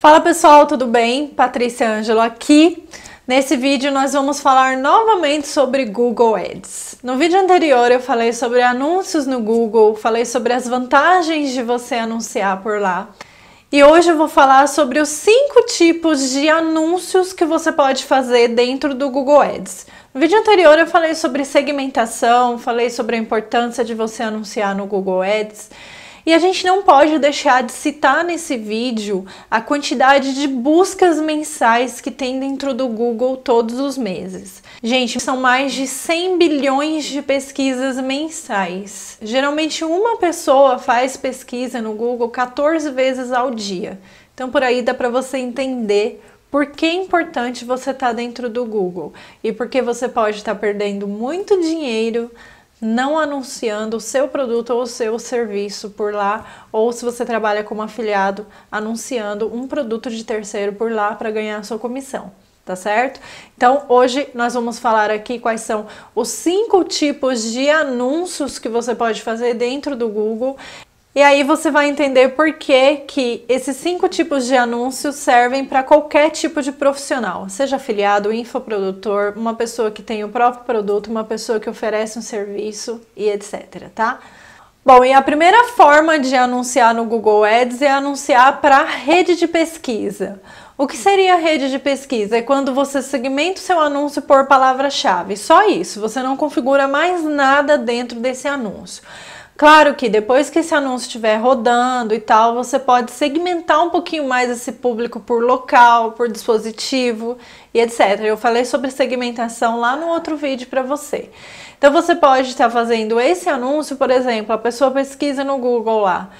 Fala pessoal, tudo bem? Patrícia Ângelo aqui. Nesse vídeo nós vamos falar novamente sobre Google Ads. No vídeo anterior eu falei sobre anúncios no Google, falei sobre as vantagens de você anunciar por lá. E hoje eu vou falar sobre os cinco tipos de anúncios que você pode fazer dentro do Google Ads. No vídeo anterior eu falei sobre segmentação, falei sobre a importância de você anunciar no Google Ads. E a gente não pode deixar de citar nesse vídeo a quantidade de buscas mensais que tem dentro do Google todos os meses. Gente, são mais de 100 bilhões de pesquisas mensais. Geralmente uma pessoa faz pesquisa no Google 14 vezes ao dia. Então por aí dá para você entender por que é importante você estar tá dentro do Google e porque você pode estar tá perdendo muito dinheiro não anunciando o seu produto ou o seu serviço por lá, ou se você trabalha como afiliado, anunciando um produto de terceiro por lá para ganhar a sua comissão tá certo? Então, hoje nós vamos falar aqui quais são os cinco tipos de anúncios que você pode fazer dentro do Google e aí você vai entender por que, que esses cinco tipos de anúncios servem para qualquer tipo de profissional, seja afiliado, infoprodutor, uma pessoa que tem o próprio produto, uma pessoa que oferece um serviço e etc, tá? Bom, e a primeira forma de anunciar no Google Ads é anunciar para rede de pesquisa. O que seria rede de pesquisa? É quando você segmenta o seu anúncio por palavra-chave. Só isso, você não configura mais nada dentro desse anúncio. Claro que depois que esse anúncio estiver rodando e tal, você pode segmentar um pouquinho mais esse público por local, por dispositivo e etc. Eu falei sobre segmentação lá no outro vídeo para você. Então você pode estar fazendo esse anúncio, por exemplo, a pessoa pesquisa no Google lá,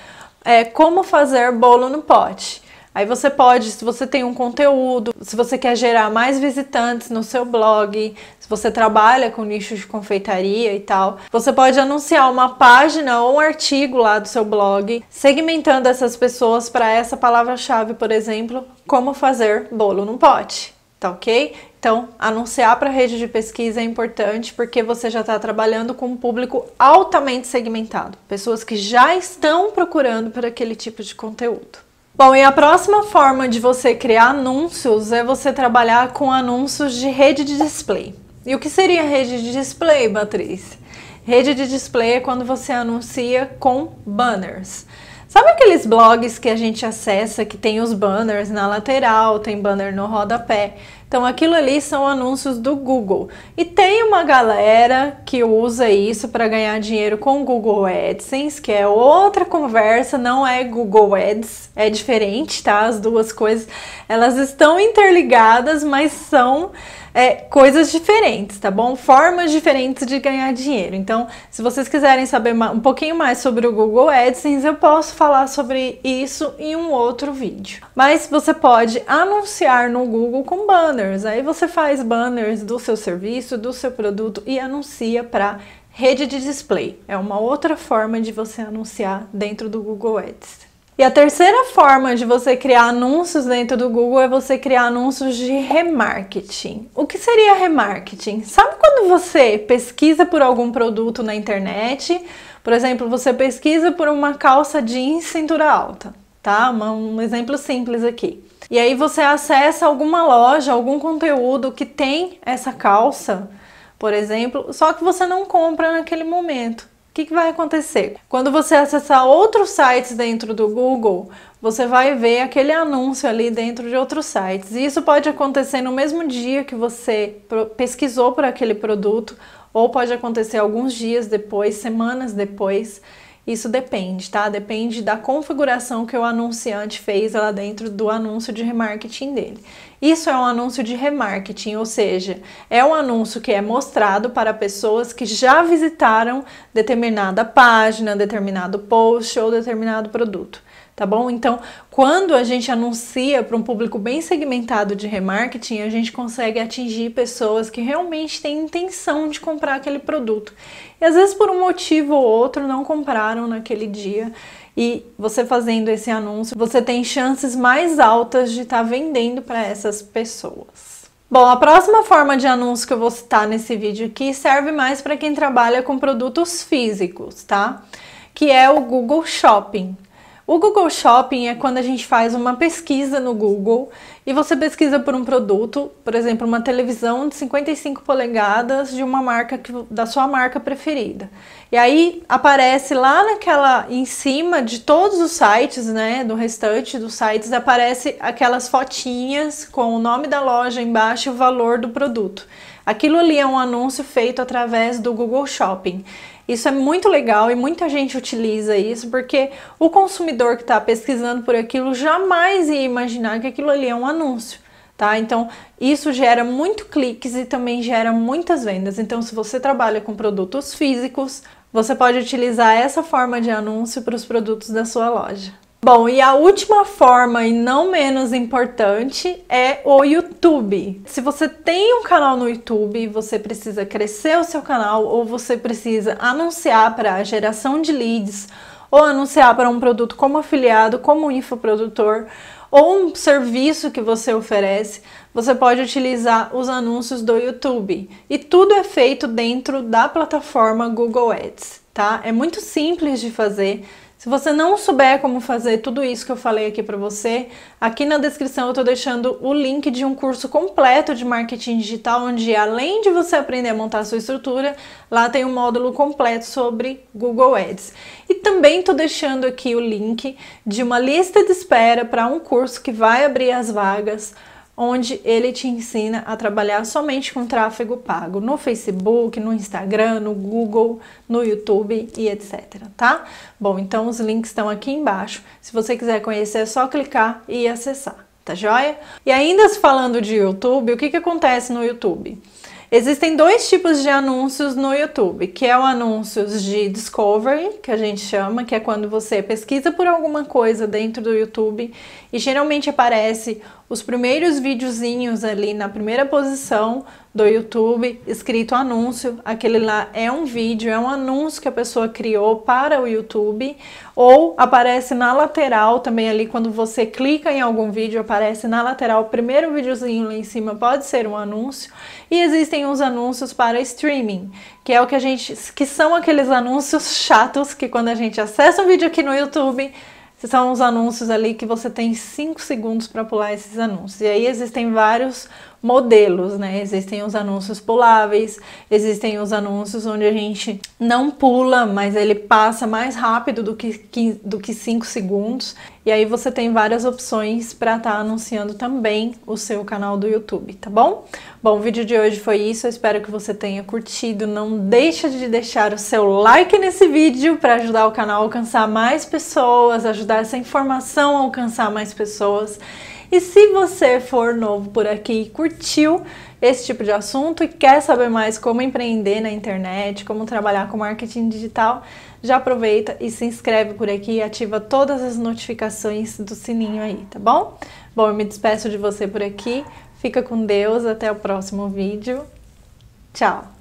é, como fazer bolo no pote. Aí você pode, se você tem um conteúdo, se você quer gerar mais visitantes no seu blog, se você trabalha com nicho de confeitaria e tal, você pode anunciar uma página ou um artigo lá do seu blog, segmentando essas pessoas para essa palavra-chave, por exemplo, como fazer bolo num pote, tá ok? Então, anunciar para a rede de pesquisa é importante porque você já está trabalhando com um público altamente segmentado, pessoas que já estão procurando por aquele tipo de conteúdo. Bom, e a próxima forma de você criar anúncios é você trabalhar com anúncios de rede de display. E o que seria rede de display, Beatriz? Rede de display é quando você anuncia com banners. Sabe aqueles blogs que a gente acessa que tem os banners na lateral, tem banner no rodapé? Então aquilo ali são anúncios do Google. E tem uma galera que usa isso para ganhar dinheiro com Google AdSense, que é outra conversa, não é Google Ads, é diferente, tá? As duas coisas, elas estão interligadas, mas são é, coisas diferentes, tá bom? Formas diferentes de ganhar dinheiro. Então, se vocês quiserem saber um pouquinho mais sobre o Google AdSense, eu posso falar sobre isso em um outro vídeo. Mas você pode anunciar no Google com banners. Aí você faz banners do seu serviço, do seu produto e anuncia para rede de display. É uma outra forma de você anunciar dentro do Google Adsense. E a terceira forma de você criar anúncios dentro do Google é você criar anúncios de remarketing. O que seria remarketing? Sabe quando você pesquisa por algum produto na internet? Por exemplo, você pesquisa por uma calça jeans cintura alta, tá? Um exemplo simples aqui. E aí você acessa alguma loja, algum conteúdo que tem essa calça, por exemplo, só que você não compra naquele momento que, que vai acontecer? Quando você acessar outros sites dentro do Google, você vai ver aquele anúncio ali dentro de outros sites. E isso pode acontecer no mesmo dia que você pesquisou por aquele produto, ou pode acontecer alguns dias depois, semanas depois. Isso depende, tá? Depende da configuração que o anunciante fez lá dentro do anúncio de remarketing dele. Isso é um anúncio de remarketing, ou seja, é um anúncio que é mostrado para pessoas que já visitaram determinada página, determinado post ou determinado produto tá bom? Então, quando a gente anuncia para um público bem segmentado de remarketing, a gente consegue atingir pessoas que realmente têm intenção de comprar aquele produto. E às vezes por um motivo ou outro não compraram naquele dia. E você fazendo esse anúncio, você tem chances mais altas de estar tá vendendo para essas pessoas. Bom, a próxima forma de anúncio que eu vou citar nesse vídeo aqui serve mais para quem trabalha com produtos físicos, tá? Que é o Google Shopping. O Google Shopping é quando a gente faz uma pesquisa no Google e você pesquisa por um produto, por exemplo, uma televisão de 55 polegadas de uma marca que, da sua marca preferida. E aí aparece lá naquela em cima de todos os sites, né, do restante dos sites aparece aquelas fotinhas com o nome da loja embaixo e o valor do produto. Aquilo ali é um anúncio feito através do Google Shopping. Isso é muito legal e muita gente utiliza isso porque o consumidor que está pesquisando por aquilo jamais ia imaginar que aquilo ali é um anúncio. Tá? Então, isso gera muito cliques e também gera muitas vendas. Então, se você trabalha com produtos físicos, você pode utilizar essa forma de anúncio para os produtos da sua loja. Bom, e a última forma e não menos importante é o YouTube. Se você tem um canal no YouTube, você precisa crescer o seu canal ou você precisa anunciar para a geração de leads ou anunciar para um produto como afiliado, como infoprodutor ou um serviço que você oferece, você pode utilizar os anúncios do YouTube. E tudo é feito dentro da plataforma Google Ads, tá? É muito simples de fazer. Se você não souber como fazer tudo isso que eu falei aqui para você, aqui na descrição eu estou deixando o link de um curso completo de marketing digital, onde além de você aprender a montar a sua estrutura, lá tem um módulo completo sobre Google Ads. E também estou deixando aqui o link de uma lista de espera para um curso que vai abrir as vagas onde ele te ensina a trabalhar somente com tráfego pago no Facebook, no Instagram, no Google, no YouTube e etc, tá? Bom, então os links estão aqui embaixo. Se você quiser conhecer, é só clicar e acessar, tá joia? E ainda falando de YouTube, o que, que acontece no YouTube? Existem dois tipos de anúncios no YouTube, que é o anúncios de discovery, que a gente chama, que é quando você pesquisa por alguma coisa dentro do YouTube e geralmente aparece os primeiros videozinhos ali na primeira posição do YouTube, escrito anúncio, aquele lá é um vídeo, é um anúncio que a pessoa criou para o YouTube, ou aparece na lateral também ali quando você clica em algum vídeo, aparece na lateral o primeiro videozinho lá em cima, pode ser um anúncio, e existem os anúncios para streaming, que é o que a gente que são aqueles anúncios chatos que quando a gente acessa um vídeo aqui no YouTube, são os anúncios ali que você tem 5 segundos para pular esses anúncios. E aí existem vários modelos, né? Existem os anúncios puláveis, existem os anúncios onde a gente não pula, mas ele passa mais rápido do que do que cinco segundos. E aí você tem várias opções para estar tá anunciando também o seu canal do YouTube, tá bom? Bom, o vídeo de hoje foi isso. Eu espero que você tenha curtido. Não deixa de deixar o seu like nesse vídeo para ajudar o canal a alcançar mais pessoas, ajudar essa informação a alcançar mais pessoas. E se você for novo por aqui e curtiu esse tipo de assunto e quer saber mais como empreender na internet, como trabalhar com marketing digital, já aproveita e se inscreve por aqui e ativa todas as notificações do sininho aí, tá bom? Bom, eu me despeço de você por aqui. Fica com Deus, até o próximo vídeo. Tchau!